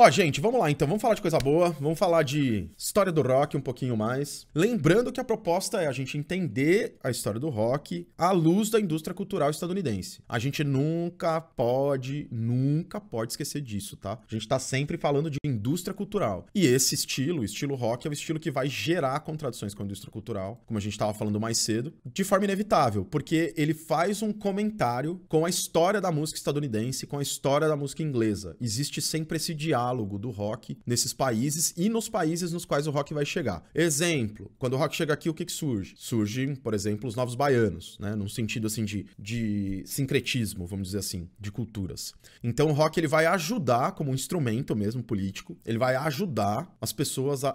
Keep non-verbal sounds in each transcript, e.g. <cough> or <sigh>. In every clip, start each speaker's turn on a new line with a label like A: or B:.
A: Ó, gente, vamos lá então, vamos falar de coisa boa, vamos falar de história do rock um pouquinho mais. Lembrando que a proposta é a gente entender a história do rock à luz da indústria cultural estadunidense. A gente nunca pode, nunca pode esquecer disso, tá? A gente tá sempre falando de indústria cultural. E esse estilo, o estilo rock, é o estilo que vai gerar contradições com a indústria cultural, como a gente tava falando mais cedo, de forma inevitável, porque ele faz um comentário com a história da música estadunidense, com a história da música inglesa. Existe sempre esse diálogo catálogo do rock nesses países e nos países nos quais o rock vai chegar. Exemplo, quando o rock chega aqui, o que, que surge? Surgem, por exemplo, os novos baianos, né? Num sentido assim de, de sincretismo, vamos dizer assim, de culturas. Então o rock ele vai ajudar como um instrumento mesmo político, ele vai ajudar as pessoas a,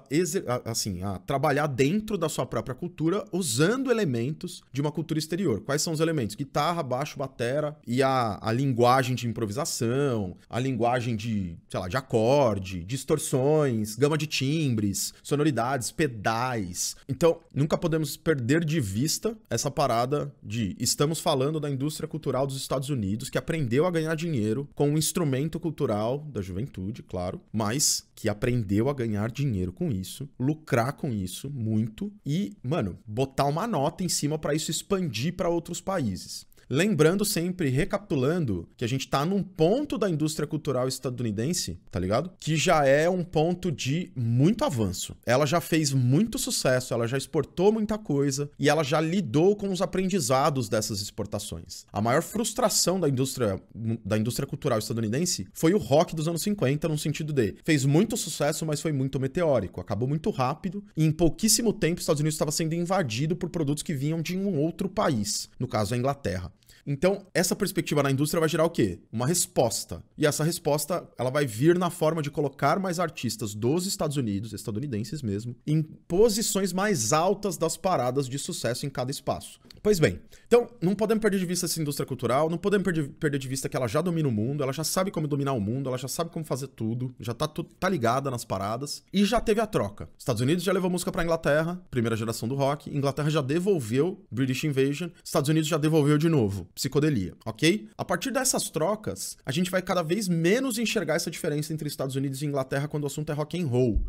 A: a assim, a trabalhar dentro da sua própria cultura usando elementos de uma cultura exterior. Quais são os elementos? Guitarra, baixo, batera e a, a linguagem de improvisação, a linguagem de, sei lá, de acorde acorde, distorções, gama de timbres, sonoridades, pedais. Então, nunca podemos perder de vista essa parada de estamos falando da indústria cultural dos Estados Unidos que aprendeu a ganhar dinheiro com um instrumento cultural da juventude, claro, mas que aprendeu a ganhar dinheiro com isso, lucrar com isso muito e, mano, botar uma nota em cima para isso expandir para outros países. Lembrando sempre, recapitulando, que a gente tá num ponto da indústria cultural estadunidense, tá ligado? Que já é um ponto de muito avanço. Ela já fez muito sucesso, ela já exportou muita coisa e ela já lidou com os aprendizados dessas exportações. A maior frustração da indústria, da indústria cultural estadunidense foi o rock dos anos 50, no sentido de fez muito sucesso, mas foi muito meteórico, acabou muito rápido e em pouquíssimo tempo os Estados Unidos estava sendo invadido por produtos que vinham de um outro país, no caso a Inglaterra. Então, essa perspectiva na indústria vai gerar o quê? Uma resposta. E essa resposta, ela vai vir na forma de colocar mais artistas dos Estados Unidos, estadunidenses mesmo, em posições mais altas das paradas de sucesso em cada espaço. Pois bem, então não podemos perder de vista essa indústria cultural, não podemos perder de vista que ela já domina o mundo, ela já sabe como dominar o mundo, ela já sabe como fazer tudo, já tá, tá ligada nas paradas e já teve a troca. Estados Unidos já levou música pra Inglaterra, primeira geração do rock, Inglaterra já devolveu British Invasion, Estados Unidos já devolveu de novo psicodelia, ok? A partir dessas trocas, a gente vai cada vez menos enxergar essa diferença entre Estados Unidos e Inglaterra quando o assunto é rock and roll.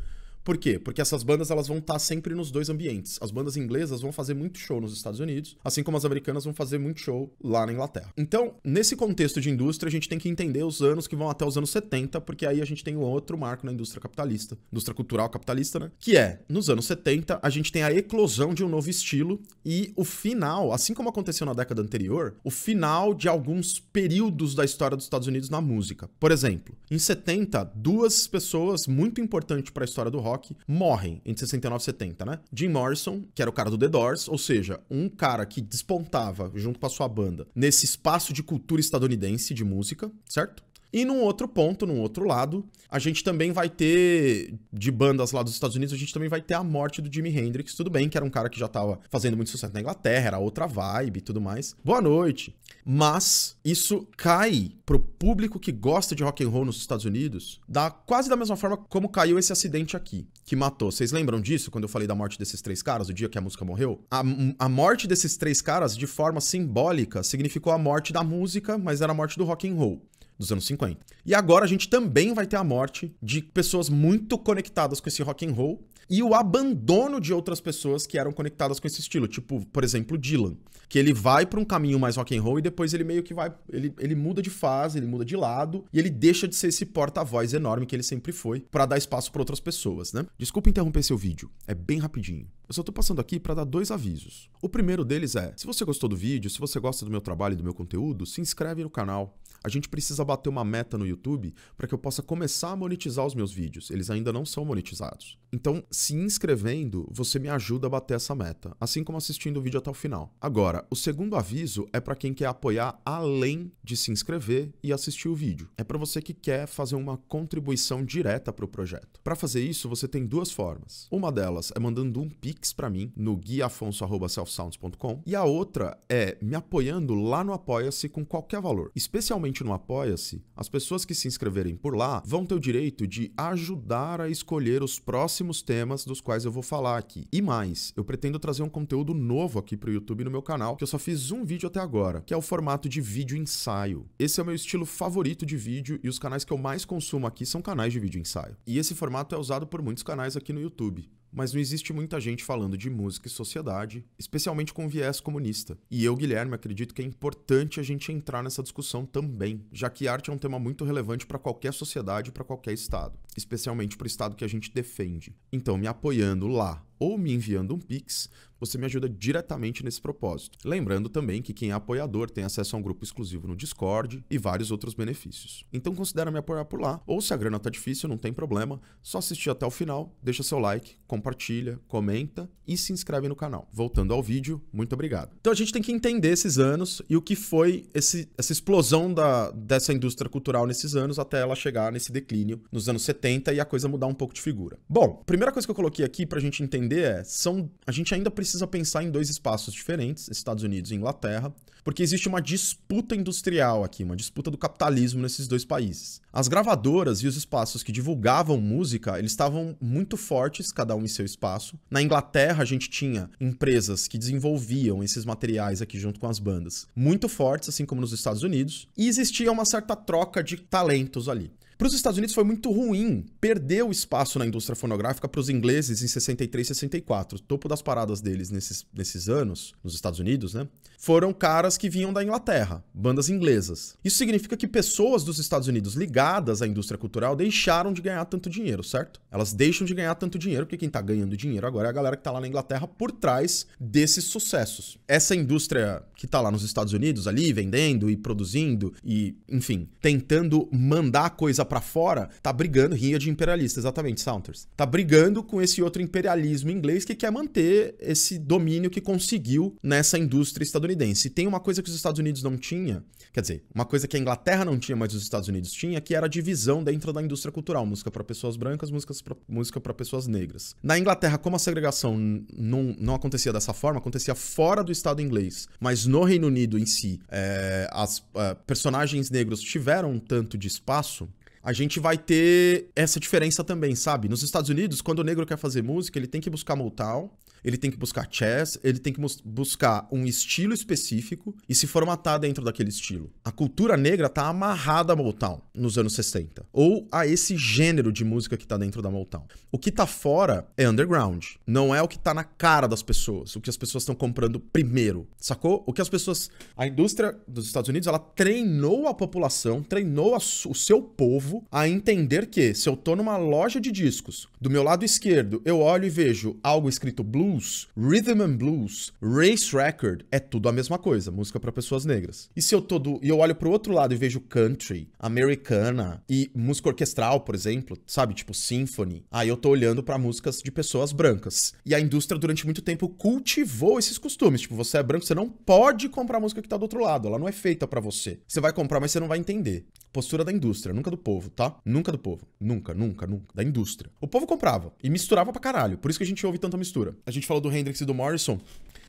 A: Por quê? Porque essas bandas elas vão estar tá sempre nos dois ambientes. As bandas inglesas vão fazer muito show nos Estados Unidos, assim como as americanas vão fazer muito show lá na Inglaterra. Então, nesse contexto de indústria, a gente tem que entender os anos que vão até os anos 70, porque aí a gente tem um outro marco na indústria capitalista, indústria cultural capitalista, né? Que é, nos anos 70, a gente tem a eclosão de um novo estilo e o final, assim como aconteceu na década anterior, o final de alguns períodos da história dos Estados Unidos na música. Por exemplo, em 70, duas pessoas muito importantes para a história do rock rock, morrem entre 69 e 70, né? Jim Morrison, que era o cara do The Doors, ou seja, um cara que despontava junto com a sua banda nesse espaço de cultura estadunidense de música, certo? E num outro ponto, num outro lado, a gente também vai ter, de bandas lá dos Estados Unidos, a gente também vai ter a morte do Jimi Hendrix, tudo bem, que era um cara que já tava fazendo muito sucesso na Inglaterra, era outra vibe e tudo mais. Boa noite. Mas isso cai pro público que gosta de rock and roll nos Estados Unidos, da quase da mesma forma como caiu esse acidente aqui, que matou. Vocês lembram disso quando eu falei da morte desses três caras, o dia que a música morreu? A, a morte desses três caras, de forma simbólica, significou a morte da música, mas era a morte do rock and roll dos anos 50. E agora a gente também vai ter a morte de pessoas muito conectadas com esse rock and roll e o abandono de outras pessoas que eram conectadas com esse estilo, tipo, por exemplo, Dylan, que ele vai para um caminho mais rock and roll e depois ele meio que vai, ele, ele muda de fase, ele muda de lado e ele deixa de ser esse porta-voz enorme que ele sempre foi para dar espaço para outras pessoas, né? Desculpa interromper seu vídeo, é bem rapidinho. Eu só tô passando aqui para dar dois avisos. O primeiro deles é: se você gostou do vídeo, se você gosta do meu trabalho e do meu conteúdo, se inscreve no canal. A gente precisa bater uma meta no YouTube para que eu possa começar a monetizar os meus vídeos. Eles ainda não são monetizados. Então, se inscrevendo, você me ajuda a bater essa meta, assim como assistindo o vídeo até o final. Agora, o segundo aviso é para quem quer apoiar além de se inscrever e assistir o vídeo. É para você que quer fazer uma contribuição direta para o projeto. Para fazer isso, você tem duas formas. Uma delas é mandando um pix para mim no guiafonso@selfsounds.com e a outra é me apoiando lá no Apoia-se com qualquer valor. Especialmente no Apoia-se, as pessoas que se inscreverem por lá vão ter o direito de ajudar a escolher os próximos temas temas dos quais eu vou falar aqui. E mais, eu pretendo trazer um conteúdo novo aqui para o YouTube no meu canal, que eu só fiz um vídeo até agora, que é o formato de vídeo ensaio. Esse é o meu estilo favorito de vídeo e os canais que eu mais consumo aqui são canais de vídeo ensaio. E esse formato é usado por muitos canais aqui no YouTube mas não existe muita gente falando de música e sociedade, especialmente com viés comunista. E eu, Guilherme, acredito que é importante a gente entrar nessa discussão também, já que arte é um tema muito relevante para qualquer sociedade e para qualquer estado especialmente para o estado que a gente defende. Então, me apoiando lá ou me enviando um Pix, você me ajuda diretamente nesse propósito. Lembrando também que quem é apoiador tem acesso a um grupo exclusivo no Discord e vários outros benefícios. Então considere me apoiar por lá, ou se a grana tá difícil, não tem problema, só assistir até o final, deixa seu like, compartilha, comenta e se inscreve no canal. Voltando ao vídeo, muito obrigado. Então a gente tem que entender esses anos e o que foi esse, essa explosão da, dessa indústria cultural nesses anos até ela chegar nesse declínio nos anos 70 70 e a coisa mudar um pouco de figura. Bom, primeira coisa que eu coloquei aqui pra gente entender é, são, a gente ainda precisa pensar em dois espaços diferentes, Estados Unidos e Inglaterra, porque existe uma disputa industrial aqui, uma disputa do capitalismo nesses dois países. As gravadoras e os espaços que divulgavam música, eles estavam muito fortes, cada um em seu espaço. Na Inglaterra, a gente tinha empresas que desenvolviam esses materiais aqui junto com as bandas, muito fortes, assim como nos Estados Unidos, e existia uma certa troca de talentos ali. Para os Estados Unidos foi muito ruim, perdeu espaço na indústria fonográfica para os ingleses em 63 e 64. topo das paradas deles nesses, nesses anos, nos Estados Unidos, né? Foram caras que vinham da Inglaterra, bandas inglesas. Isso significa que pessoas dos Estados Unidos ligadas à indústria cultural deixaram de ganhar tanto dinheiro, certo? Elas deixam de ganhar tanto dinheiro, porque quem está ganhando dinheiro agora é a galera que está lá na Inglaterra por trás desses sucessos. Essa indústria que está lá nos Estados Unidos, ali, vendendo e produzindo e, enfim, tentando mandar coisa casa para fora, tá brigando, rinha de imperialista, exatamente, Saunders Tá brigando com esse outro imperialismo inglês que quer manter esse domínio que conseguiu nessa indústria estadunidense. E tem uma coisa que os Estados Unidos não tinha, quer dizer, uma coisa que a Inglaterra não tinha, mas os Estados Unidos tinha, que era a divisão dentro da indústria cultural, música para pessoas brancas, músicas pra, música para pessoas negras. Na Inglaterra, como a segregação não, não acontecia dessa forma, acontecia fora do Estado inglês, mas no Reino Unido em si, é, as é, personagens negros tiveram um tanto de espaço a gente vai ter essa diferença também, sabe? Nos Estados Unidos, quando o negro quer fazer música, ele tem que buscar Motown, ele tem que buscar chess, ele tem que buscar um estilo específico e se formatar dentro daquele estilo. A cultura negra tá amarrada à Motown nos anos 60, ou a esse gênero de música que tá dentro da Motown. O que tá fora é underground, não é o que tá na cara das pessoas, o que as pessoas estão comprando primeiro, sacou? O que as pessoas, a indústria dos Estados Unidos, ela treinou a população, treinou a, o seu povo a entender que se eu tô numa loja de discos, do meu lado esquerdo eu olho e vejo algo escrito blue blues, rhythm and blues, race record, é tudo a mesma coisa, música para pessoas negras. E se eu todo e eu olho para o outro lado e vejo country, americana e música orquestral, por exemplo, sabe, tipo symphony, aí eu tô olhando para músicas de pessoas brancas. E a indústria durante muito tempo cultivou esses costumes, tipo, você é branco, você não pode comprar música que tá do outro lado, ela não é feita para você. Você vai comprar, mas você não vai entender. Postura da indústria, nunca do povo, tá? Nunca do povo. Nunca, nunca, nunca. Da indústria. O povo comprava e misturava pra caralho. Por isso que a gente ouve tanta mistura. A gente gente falou do Hendrix e do Morrison,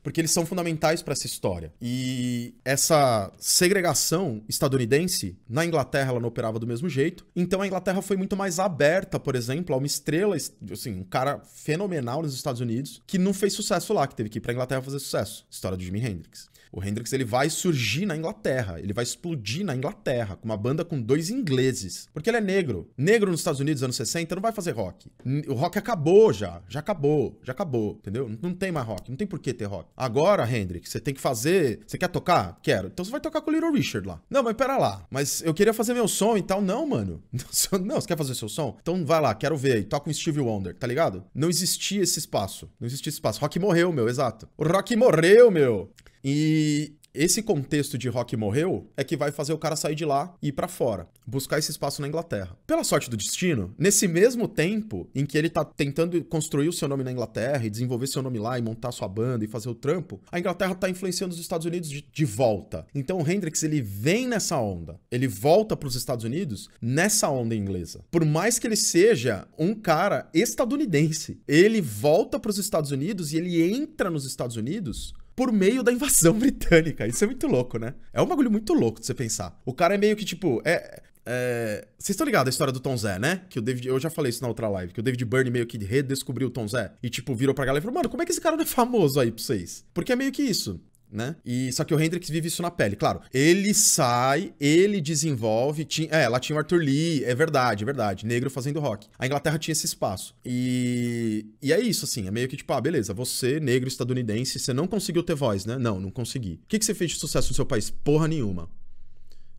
A: porque eles são fundamentais para essa história. E essa segregação estadunidense, na Inglaterra ela não operava do mesmo jeito, então a Inglaterra foi muito mais aberta, por exemplo, a uma estrela, assim, um cara fenomenal nos Estados Unidos, que não fez sucesso lá, que teve que ir a Inglaterra fazer sucesso. História do Jimi Hendrix. O Hendrix ele vai surgir na Inglaterra, ele vai explodir na Inglaterra, com uma banda com dois ingleses, porque ele é negro. Negro nos Estados Unidos, anos 60, não vai fazer rock. O rock acabou já, já acabou, já acabou, entendeu? Não tem mais rock, não tem por que ter rock. Agora, Hendrix, você tem que fazer, você quer tocar? Quero. Então você vai tocar com o Little Richard lá. Não, mas pera lá, mas eu queria fazer meu som e tal. Não, mano. <laughs> Não, você quer fazer seu som? Então vai lá, quero ver aí, toca um Steve Wonder, tá ligado? Não existia esse espaço, não existia esse espaço. Rock morreu, meu, exato. O rock morreu, meu. E esse contexto de rock morreu é que vai fazer o cara sair de lá e ir para fora, buscar esse espaço na Inglaterra. Pela sorte do destino, nesse mesmo tempo em que ele tá tentando construir o seu nome na Inglaterra e desenvolver seu nome lá e montar sua banda e fazer o trampo, a Inglaterra tá influenciando os Estados Unidos de, de volta. Então o Hendrix ele vem nessa onda, ele volta para os Estados Unidos nessa onda inglesa. Por mais que ele seja um cara estadunidense, ele volta para os Estados Unidos e ele entra nos Estados Unidos por meio da invasão <laughs> britânica. Isso é muito louco, né? É um bagulho muito louco de você pensar. O cara é meio que tipo. É, é... Vocês estão ligados à história do Tom Zé, né? Que o David. Eu já falei isso na outra live. Que o David Byrne meio que redescobriu o Tom Zé. E, tipo, virou pra galera e falou: Mano, como é que esse cara não é famoso aí pra vocês? Porque é meio que isso né? E só que o Hendrix vive isso na pele, claro. Ele sai, ele desenvolve, tinha, é, lá tinha o Arthur Lee, é verdade, é verdade, negro fazendo rock. A Inglaterra tinha esse espaço. E e é isso assim, é meio que tipo, ah, beleza, você negro estadunidense, você não conseguiu ter voz, né? Não, não consegui. O que que você fez de sucesso no seu país? Porra nenhuma.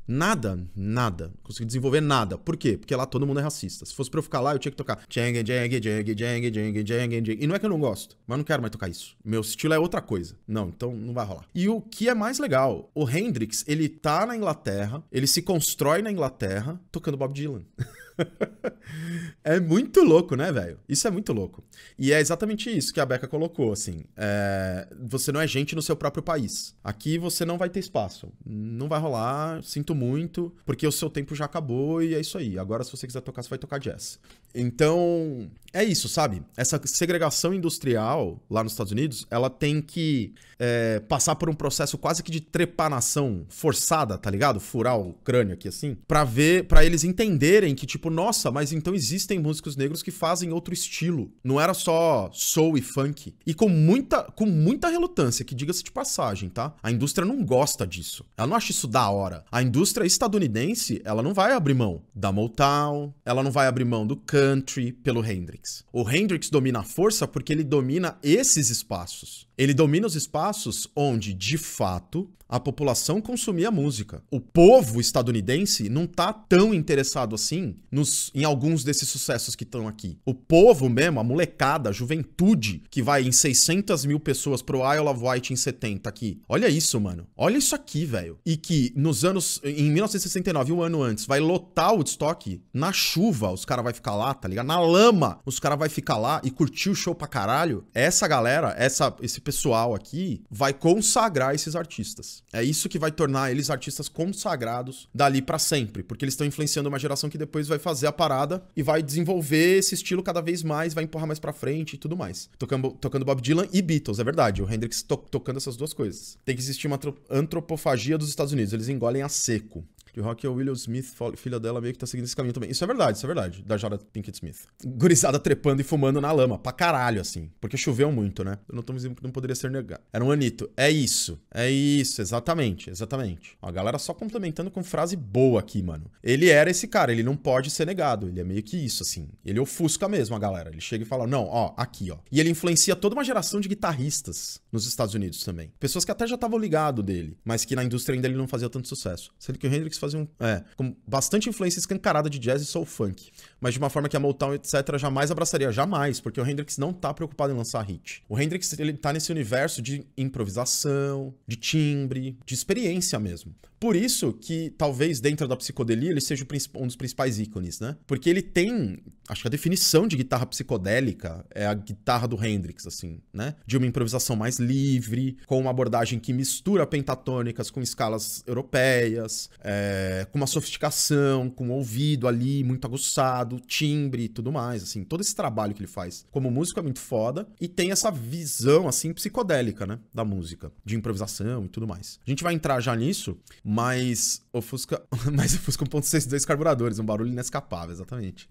A: Nada, nada. Não consegui desenvolver nada. Por quê? Porque lá todo mundo é racista. Se fosse pra eu ficar lá, eu tinha que tocar. Jeng, jeng, jeng, jeng, jeng, jeng, E não é que eu não gosto, mas não quero mais tocar isso. Meu estilo é outra coisa. Não, então não vai rolar. E o que é mais legal, o Hendrix, ele tá na Inglaterra, ele se constrói na Inglaterra tocando Bob Dylan. <laughs> <laughs> é muito louco, né, velho? Isso é muito louco. E é exatamente isso que a Beca colocou, assim. É... Você não é gente no seu próprio país. Aqui você não vai ter espaço. Não vai rolar, sinto muito, porque o seu tempo já acabou e é isso aí. Agora, se você quiser tocar, você vai tocar jazz. Então, é isso, sabe? Essa segregação industrial lá nos Estados Unidos, ela tem que é, passar por um processo quase que de trepanação forçada, tá ligado? Furar o crânio aqui assim, para ver, para eles entenderem que tipo, nossa, mas então existem músicos negros que fazem outro estilo. Não era só soul e funk. E com muita, com muita relutância, que diga-se de passagem, tá? A indústria não gosta disso. Ela não acha isso da hora. A indústria estadunidense, ela não vai abrir mão da Motown, ela não vai abrir mão do country pelo Hendrix. Hendrix. O Hendrix domina a força porque ele domina esses espaços. Ele domina os espaços onde, de fato, a população consumia música. O povo estadunidense não tá tão interessado assim nos, em alguns desses sucessos que estão aqui. O povo mesmo, a molecada, a juventude, que vai em 600 mil pessoas pro Isle of Wight em 70 aqui. Olha isso, mano. Olha isso aqui, velho. E que nos anos. Em 1969, um ano antes, vai lotar o Woodstock na chuva. Os caras vai ficar lá, tá ligado? Na lama, os caras vai ficar lá e curtir o show pra caralho. Essa galera, essa, esse pessoal aqui vai consagrar esses artistas. É isso que vai tornar eles artistas consagrados dali para sempre, porque eles estão influenciando uma geração que depois vai fazer a parada e vai desenvolver esse estilo cada vez mais, vai empurrar mais para frente e tudo mais. Tocando, tocando Bob Dylan e Beatles, é verdade. O Hendrix to tocando essas duas coisas. Tem que existir uma antropofagia dos Estados Unidos, eles engolem a seco. Que o Rock é o William Smith, filha dela, meio que tá seguindo esse caminho também. Isso é verdade, isso é verdade. Da Jada Pinkett Smith. Gurizada trepando e fumando na lama. Pra caralho, assim. Porque choveu muito, né? Eu não tô me dizendo que não poderia ser negado. Era um anito. É isso. É isso. Exatamente. Exatamente. Ó, a galera só complementando com frase boa aqui, mano. Ele era esse cara. Ele não pode ser negado. Ele é meio que isso, assim. Ele ofusca mesmo a galera. Ele chega e fala, não, ó, aqui, ó. E ele influencia toda uma geração de guitarristas nos Estados Unidos também. Pessoas que até já estavam ligado dele, mas que na indústria ainda ele não fazia tanto sucesso. Sendo que o Hendrix fazia faziam é, com bastante influência escancarada de jazz e soul funk mas de uma forma que a Motown, etc., jamais abraçaria. Jamais, porque o Hendrix não tá preocupado em lançar hit. O Hendrix, ele tá nesse universo de improvisação, de timbre, de experiência mesmo. Por isso que, talvez, dentro da psicodelia, ele seja um dos principais ícones, né? Porque ele tem, acho que a definição de guitarra psicodélica é a guitarra do Hendrix, assim, né? De uma improvisação mais livre, com uma abordagem que mistura pentatônicas com escalas europeias, é, com uma sofisticação, com um ouvido ali muito aguçado, teclado, timbre e tudo mais, assim, todo esse trabalho que ele faz como músico é muito foda e tem essa visão, assim, psicodélica, né, da música, de improvisação e tudo mais. A gente vai entrar já nisso, mas ofusca, <laughs> mas ofusca 1.62 carburadores, um barulho inescapável, exatamente.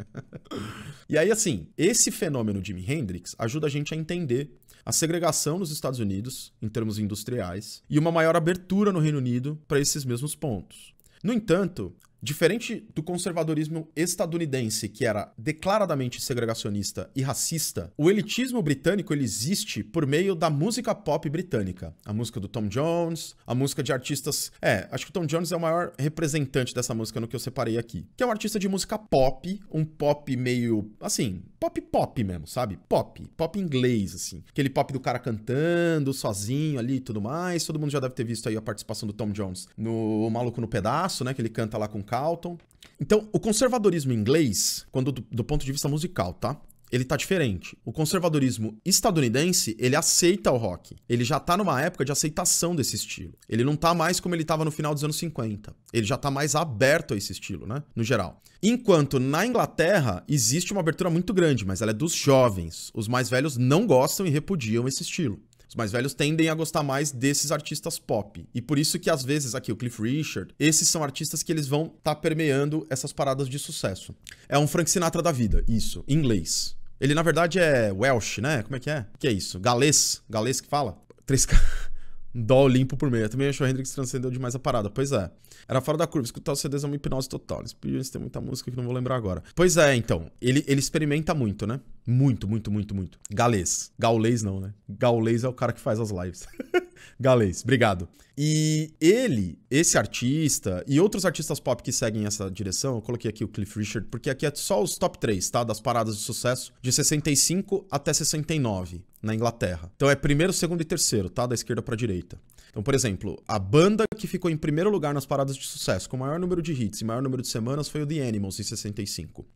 A: <laughs> e aí, assim, esse fenômeno Jimi Hendrix ajuda a gente a entender a segregação nos Estados Unidos, em termos industriais, e uma maior abertura no Reino Unido para esses mesmos pontos. No entanto, Diferente do conservadorismo estadunidense, que era declaradamente segregacionista e racista, o elitismo britânico ele existe por meio da música pop britânica. A música do Tom Jones, a música de artistas. É, acho que o Tom Jones é o maior representante dessa música no que eu separei aqui. Que é um artista de música pop, um pop meio. assim, pop pop mesmo, sabe? Pop. Pop inglês, assim. Aquele pop do cara cantando sozinho ali e tudo mais. Todo mundo já deve ter visto aí a participação do Tom Jones no o Maluco no Pedaço, né? Que ele canta lá com o Carlton. Então, o conservadorismo inglês, quando do, do ponto de vista musical, tá? ele tá diferente. O conservadorismo estadunidense, ele aceita o rock. Ele já tá numa época de aceitação desse estilo. Ele não tá mais como ele tava no final dos anos 50. Ele já tá mais aberto a esse estilo, né? No geral. Enquanto na Inglaterra existe uma abertura muito grande, mas ela é dos jovens. Os mais velhos não gostam e repudiam esse estilo mais velhos tendem a gostar mais desses artistas pop. E por isso que às vezes aqui o Cliff Richard, esses são artistas que eles vão estar tá permeando essas paradas de sucesso. É um Frank Sinatra da vida, isso, em inglês. Ele na verdade é Welsh, né? Como é que é? Que é isso? Galês, galês que fala? Três caras <laughs> dó limpo por meio. Eu também acho que o Hendrix transcendeu demais a parada. Pois é. Era fora da curva. Escutar os CDs é uma hipnose total. Eles pediam tem muita música que não vou lembrar agora. Pois é, então. Ele, ele experimenta muito, né? Muito, muito, muito, muito. Galês. Gaulês não, né? Gaulês é o cara que faz as lives. <laughs> Galês, obrigado. E ele, esse artista e outros artistas pop que seguem essa direção, eu coloquei aqui o Cliff Richard, porque aqui é só os top 3, tá? Das paradas de sucesso de 65 até 69 na Inglaterra. Então é primeiro, segundo e terceiro, tá? Da esquerda pra direita. Então, por exemplo, a banda que ficou em primeiro lugar nas paradas de sucesso, com o maior número de hits e maior número de semanas, foi o The Animals, em 65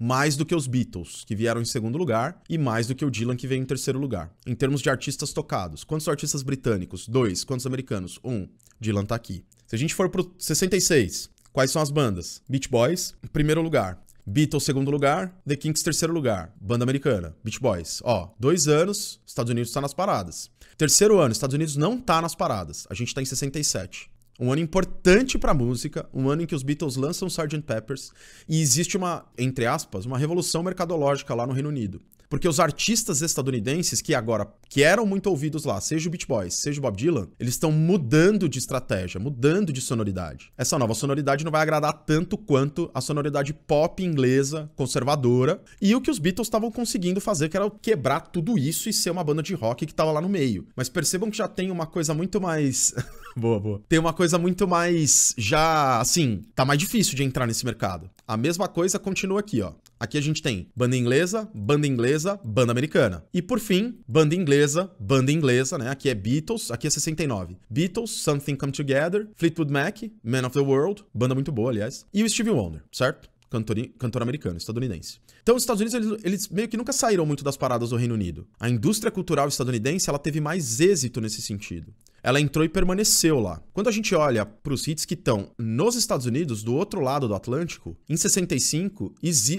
A: mais do que os Beatles, que vieram em segundo lugar, e mais do que o Dylan, que veio em terceiro lugar. Em termos de artistas tocados, quantos artistas britânicos? Dois. Quantos americanos? Um. Dylan tá aqui. Se a gente for pro 66, quais são as bandas? Beach Boys, primeiro lugar. Beatles, segundo lugar. The Kinks, terceiro lugar. Banda americana. Beach Boys. Ó, dois anos, Estados Unidos tá nas paradas. Terceiro ano, Estados Unidos não tá nas paradas. A gente tá em 67 um ano importante para música, um ano em que os Beatles lançam Sgt. Peppers e existe uma, entre aspas, uma revolução mercadológica lá no Reino Unido. Porque os artistas estadunidenses que agora que eram muito ouvidos lá, seja o Beach Boys, seja o Bob Dylan, eles estão mudando de estratégia, mudando de sonoridade. Essa nova sonoridade não vai agradar tanto quanto a sonoridade pop inglesa, conservadora, e o que os Beatles estavam conseguindo fazer, que era quebrar tudo isso e ser uma banda de rock que estava lá no meio. Mas percebam que já tem uma coisa muito mais <laughs> boa, boa. Tem uma coisa muito mais já, assim, tá mais difícil de entrar nesse mercado. A mesma coisa continua aqui, ó. Aqui a gente tem banda inglesa, banda inglesa, banda americana. E por fim, banda inglesa, banda inglesa, né? Aqui é Beatles, aqui é 69. Beatles, Something Come Together, Fleetwood Mac, Man of the World, banda muito boa, aliás. E o Steve Wonder, certo? Cantor, cantor americano, estadunidense. Então, os Estados Unidos, eles, eles, meio que nunca saíram muito das paradas do Reino Unido. A indústria cultural estadunidense, ela teve mais êxito nesse sentido ela entrou e permaneceu lá. Quando a gente olha para os hits que estão nos Estados Unidos, do outro lado do Atlântico, em 65,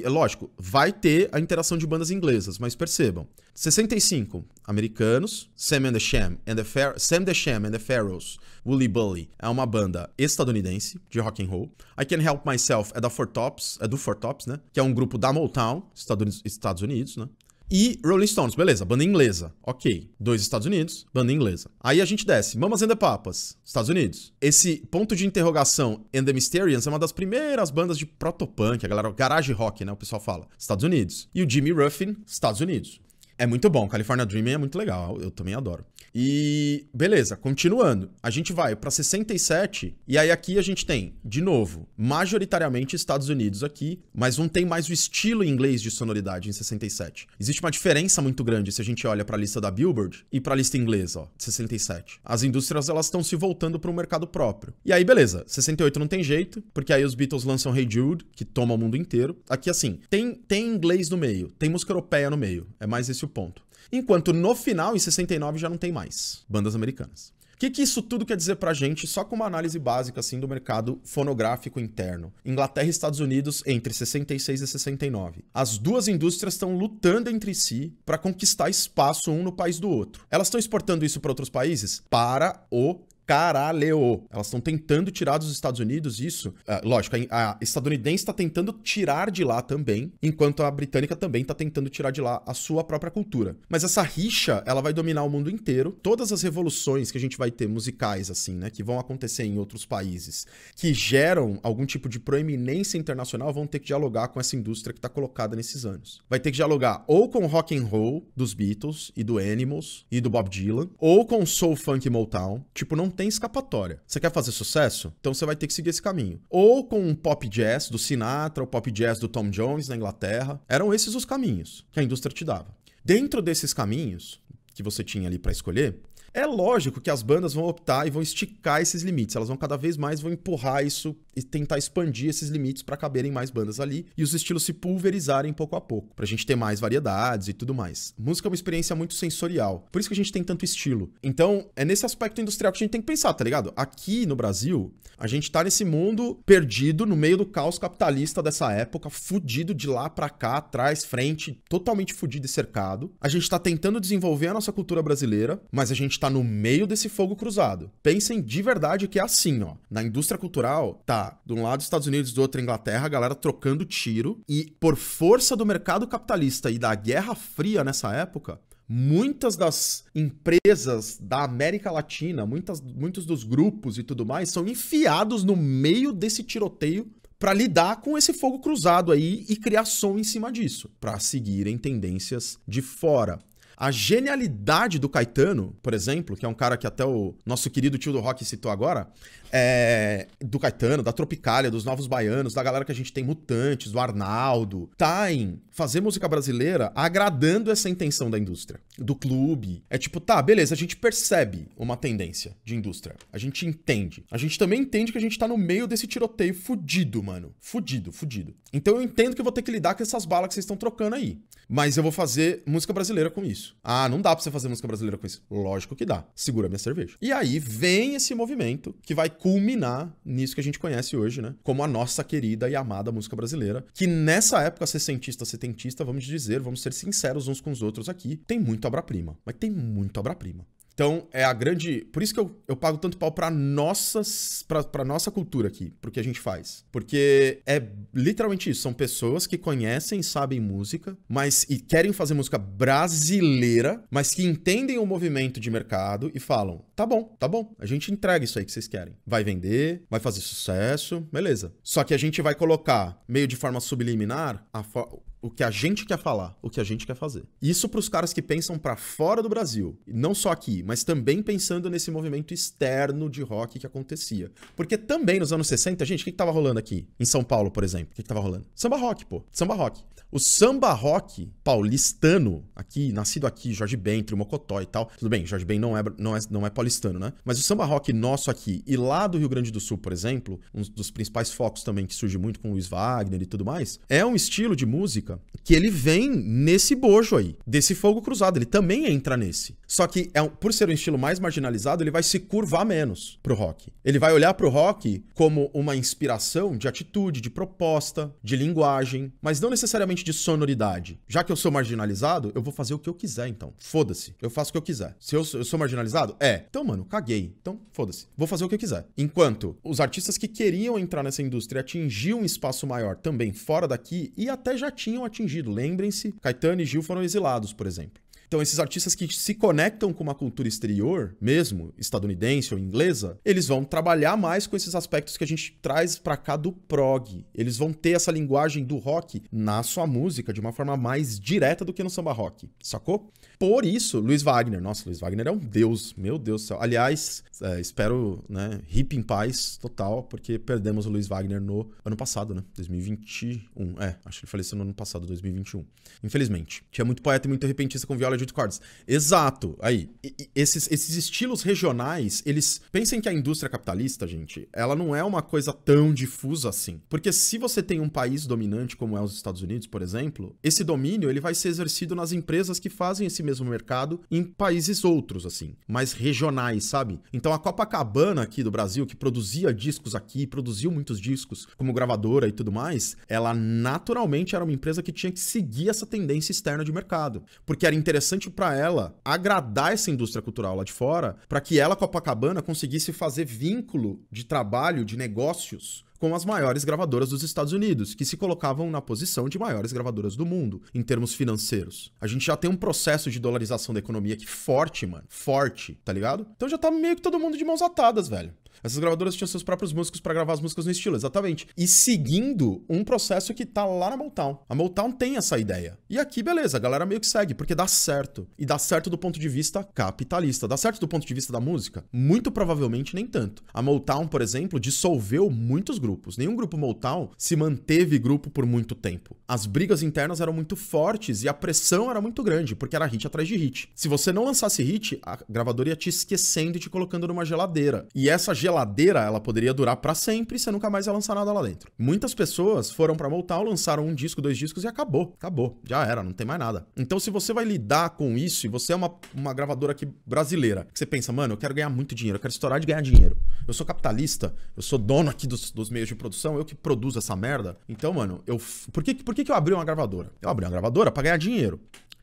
A: lógico, vai ter a interação de bandas inglesas, mas percebam. 65, americanos, Sam and the Sham and the Fer Sam the Sham and the Pharaohs, Woolly Bully, é uma banda estadunidense de rock and roll. I Can Help Myself é da Four Tops, é do Four Tops, né? Que é um grupo da Motown, Estados Unidos, né? e Rolling Stones, beleza, banda inglesa. Ok. Dois Estados Unidos, banda inglesa. Aí a gente desce. Mamas and the Papas, Estados Unidos. Esse ponto de interrogação and the Mysterians é uma das primeiras bandas de protopunk, a galera garage rock, né? O pessoal fala. Estados Unidos. E o Jimmy Ruffin, Estados Unidos. É muito bom, California Dreaming é muito legal, eu também adoro. E beleza, continuando. A gente vai para 67 e aí aqui a gente tem, de novo, majoritariamente Estados Unidos aqui, mas não tem mais o estilo inglês de sonoridade em 67. Existe uma diferença muito grande se a gente olha para a lista da Billboard e para a lista inglesa, ó, 67. As indústrias elas estão se voltando para o mercado próprio. E aí beleza, 68 não tem jeito, porque aí os Beatles lançam Hey Jude, que toma o mundo inteiro. Aqui assim, tem tem inglês no meio, tem música europeia no meio. É mais esse o ponto. Enquanto no final, em 69, já não tem mais bandas americanas. O que, que isso tudo quer dizer pra gente, só com uma análise básica assim do mercado fonográfico interno? Inglaterra e Estados Unidos entre 66 e 69. As duas indústrias estão lutando entre si para conquistar espaço um no país do outro. Elas estão exportando isso para outros países? Para o caralho. Elas estão tentando tirar dos Estados Unidos isso. Ah, lógico, a, estadunidense está tentando tirar de lá também, enquanto a britânica também está tentando tirar de lá a sua própria cultura. Mas essa rixa, ela vai dominar o mundo inteiro. Todas as revoluções que a gente vai ter musicais, assim, né, que vão acontecer em outros países, que geram algum tipo de proeminência internacional, vão ter que dialogar com essa indústria que está colocada nesses anos. Vai ter que dialogar ou com o rock and roll dos Beatles e do Animals e do Bob Dylan, ou com o soul funk Motown. Tipo, não tem tem escapatória. Você quer fazer sucesso? Então você vai ter que seguir esse caminho. Ou com um pop jazz do Sinatra, ou pop jazz do Tom Jones na Inglaterra. Eram esses os caminhos que a indústria te dava. Dentro desses caminhos que você tinha ali para escolher, é lógico que as bandas vão optar e vão esticar esses limites, elas vão cada vez mais vão empurrar isso e tentar expandir esses limites para caberem mais bandas ali e os estilos se pulverizarem pouco a pouco, pra gente ter mais variedades e tudo mais. Música é uma experiência muito sensorial, por isso que a gente tem tanto estilo. Então, é nesse aspecto industrial que a gente tem que pensar, tá ligado? Aqui no Brasil, a gente tá nesse mundo perdido no meio do caos capitalista dessa época, fudido de lá para cá, atrás, frente, totalmente fudido e cercado. A gente tá tentando desenvolver a nossa cultura brasileira, mas a gente está no meio desse fogo cruzado. Pensem de verdade que é assim, ó. Na indústria cultural, tá de um lado Estados Unidos, do outro Inglaterra, a galera trocando tiro e por força do mercado capitalista e da Guerra Fria nessa época, muitas das empresas da América Latina, muitas, muitos dos grupos e tudo mais, são enfiados no meio desse tiroteio para lidar com esse fogo cruzado aí e criar som em cima disso, para seguirem tendências de fora. A genialidade do Caetano, por exemplo, que é um cara que até o nosso querido tio do rock citou agora, é, do Caetano, da Tropicália, dos Novos Baianos, da galera que a gente tem, Mutantes, do Arnaldo, tá em fazer música brasileira agradando essa intenção da indústria, do clube. É tipo, tá, beleza, a gente percebe uma tendência de indústria. A gente entende. A gente também entende que a gente tá no meio desse tiroteio fudido, mano. Fudido, fudido. Então eu entendo que eu vou ter que lidar com essas balas que vocês estão trocando aí. Mas eu vou fazer música brasileira com isso. Ah, não dá pra você fazer música brasileira com isso. Lógico que dá. Segura minha cerveja. E aí vem esse movimento que vai culminar nisso que a gente conhece hoje, né? Como a nossa querida e amada música brasileira, que nessa época sessentista, setentista, vamos dizer, vamos ser sinceros uns com os outros aqui, tem muito obra-prima, mas tem muito obra-prima. Então, é a grande. Por isso que eu, eu pago tanto pau pra, nossas, pra, pra nossa cultura aqui, pro que a gente faz. Porque é literalmente isso. São pessoas que conhecem, sabem música, mas. e querem fazer música brasileira, mas que entendem o movimento de mercado e falam: tá bom, tá bom, a gente entrega isso aí que vocês querem. Vai vender, vai fazer sucesso, beleza. Só que a gente vai colocar, meio de forma subliminar, a, fo o que a gente quer falar, o que a gente quer fazer. Isso para os caras que pensam para fora do Brasil, não só aqui, mas também pensando nesse movimento externo de rock que acontecia. Porque também nos anos 60, gente, o que, que tava rolando aqui? Em São Paulo, por exemplo, o que, que tava rolando? Samba rock, pô. Samba rock. O samba rock paulistano, aqui, nascido aqui, Jorge Ben, Mocotó e tal. Tudo bem, Jorge Ben não é, não, é, não é paulistano, né? Mas o samba rock nosso aqui e lá do Rio Grande do Sul, por exemplo, um dos principais focos também que surge muito com o Luiz Wagner e tudo mais, é um estilo de música que ele vem nesse bojo aí, desse fogo cruzado. Ele também entra nesse. Só que, é um, por ser um estilo mais marginalizado, ele vai se curvar menos pro rock. Ele vai olhar pro rock como uma inspiração de atitude, de proposta, de linguagem, mas não necessariamente de sonoridade. Já que eu sou marginalizado, eu vou fazer o que eu quiser, então. Foda-se. Eu faço o que eu quiser. Se eu, eu sou marginalizado? É. Então, mano, caguei. Então, foda-se. Vou fazer o que eu quiser. Enquanto os artistas que queriam entrar nessa indústria atingiam um espaço maior também fora daqui e até já tinham atingido. Lembrem-se, Caetano e Gil foram exilados, por exemplo. Então, esses artistas que se conectam com uma cultura exterior, mesmo estadunidense ou inglesa, eles vão trabalhar mais com esses aspectos que a gente traz para cá do prog. Eles vão ter essa linguagem do rock na sua música de uma forma mais direta do que no samba rock, sacou? Por isso, Luiz Wagner, nossa, Luiz Wagner é um deus, meu Deus do céu. Aliás, é, espero, né, hip em paz total, porque perdemos o Luiz Wagner no ano passado, né? 2021. É, acho que ele faleceu no ano passado, 2021. Infelizmente. Tinha muito poeta e muito repentista com viola de cordas. Exato. Aí, esses, esses estilos regionais, eles... Pensem que a indústria capitalista, gente, ela não é uma coisa tão difusa assim. Porque se você tem um país dominante como é os Estados Unidos, por exemplo, esse domínio, ele vai ser exercido nas empresas que fazem esse mesmo mercado em países outros, assim. Mais regionais, sabe? Então, a Copacabana aqui do Brasil, que produzia discos aqui, produziu muitos discos como gravadora e tudo mais, ela naturalmente era uma empresa que tinha que seguir essa tendência externa de mercado. Porque era interessante interessante para ela agradar essa indústria cultural lá de fora, para que ela, Copacabana, conseguisse fazer vínculo de trabalho, de negócios com as maiores gravadoras dos Estados Unidos, que se colocavam na posição de maiores gravadoras do mundo, em termos financeiros. A gente já tem um processo de dolarização da economia que forte, mano. Forte, tá ligado? Então já tá meio que todo mundo de mãos atadas, velho. Essas gravadoras tinham seus próprios músicos para gravar as músicas no estilo, exatamente. E seguindo um processo que tá lá na Motown. A Motown tem essa ideia. E aqui, beleza, a galera meio que segue, porque dá certo. E dá certo do ponto de vista capitalista. Dá certo do ponto de vista da música? Muito provavelmente nem tanto. A Motown, por exemplo, dissolveu muitos grupos. Nenhum grupo Motown se manteve grupo por muito tempo. As brigas internas eram muito fortes e a pressão era muito grande, porque era hit atrás de hit. Se você não lançasse hit, a gravadora ia te esquecendo e te colocando numa geladeira. E essa geladeira, ela poderia durar para sempre e você nunca mais ia lançar nada lá dentro. Muitas pessoas foram para Motown, lançaram um disco, dois discos e acabou. Acabou. Já era, não tem mais nada. Então, se você vai lidar com isso e você é uma, uma gravadora aqui brasileira, que você pensa, mano, eu quero ganhar muito dinheiro, eu quero estourar de ganhar dinheiro. Eu sou capitalista, eu sou dono aqui dos, dos meios de produção, eu que produzo essa merda. Então, mano, eu. Por que, por que, que eu abri uma gravadora? Eu abri uma gravadora para ganhar dinheiro.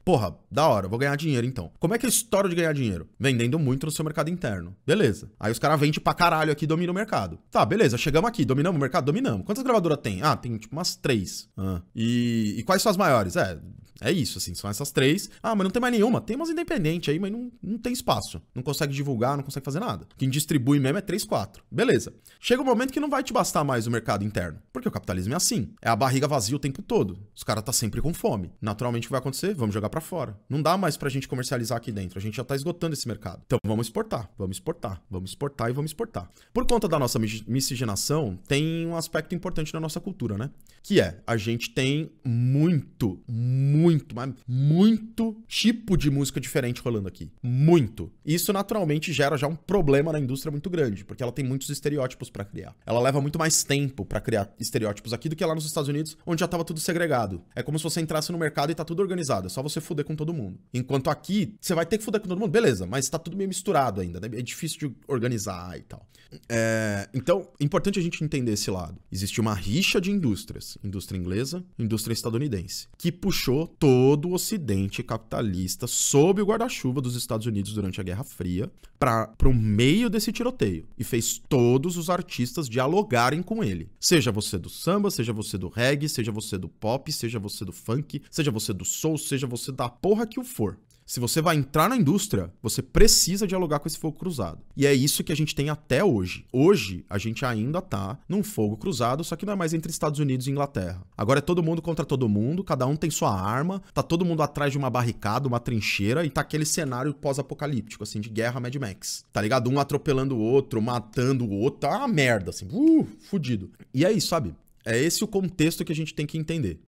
A: Porra, da hora, vou ganhar dinheiro então. Como é que eu estouro de ganhar dinheiro? Vendendo muito no seu mercado interno. Beleza. Aí os caras vendem pra caralho aqui e dominam o mercado. Tá, beleza, chegamos aqui, dominamos o mercado, dominamos. Quantas gravadoras tem? Ah, tem tipo umas três. Ah. E, e quais são as maiores? É, é isso, assim, são essas três. Ah, mas não tem mais nenhuma. Tem umas independentes aí, mas não, não tem espaço. Não consegue divulgar, não consegue fazer nada. Quem distribui mesmo é três, quatro, Beleza. Chega um momento que não vai te bastar mais o mercado interno. Porque o capitalismo é assim. É a barriga vazia o tempo todo. Os caras tá sempre com fome. Naturalmente o que vai acontecer? Vamos jogar para fora. Não dá mais pra gente comercializar aqui dentro. A gente já tá esgotando esse mercado. Então vamos exportar, vamos exportar, vamos exportar e vamos exportar. Por conta da nossa miscigenação, tem um aspecto importante na nossa cultura, né? Que é, a gente tem muito, muito muito, mas muito tipo de música diferente rolando aqui. Muito. Isso naturalmente gera já um problema na indústria muito grande, porque ela tem muitos estereótipos para criar. Ela leva muito mais tempo para criar estereótipos aqui do que lá nos Estados Unidos, onde já tava tudo segregado. É como se você entrasse no mercado e tá tudo organizado, é só você fuder com todo mundo. Enquanto aqui, você vai ter que fuder com todo mundo, beleza, mas tá tudo meio misturado ainda, né? É difícil de organizar e tal. É, então, importante a gente entender esse lado. Existe uma rixa de indústrias, indústria inglesa, indústria estadunidense, que puxou todo o Ocidente capitalista sob o guarda-chuva dos Estados Unidos durante a Guerra Fria para o meio desse tiroteio e fez todos os artistas dialogarem com ele. Seja você do samba, seja você do reggae, seja você do pop, seja você do funk, seja você do soul, seja você da porra que o for. Se você vai entrar na indústria, você precisa dialogar com esse fogo cruzado. E é isso que a gente tem até hoje. Hoje, a gente ainda tá num fogo cruzado, só que não é mais entre Estados Unidos e Inglaterra. Agora é todo mundo contra todo mundo, cada um tem sua arma, tá todo mundo atrás de uma barricada, uma trincheira, e tá aquele cenário pós-apocalíptico, assim, de guerra Mad Max. Tá ligado? Um atropelando o outro, matando o outro, tá uma merda, assim, uh, fudido. E é isso, sabe? É esse o contexto que a gente tem que entender.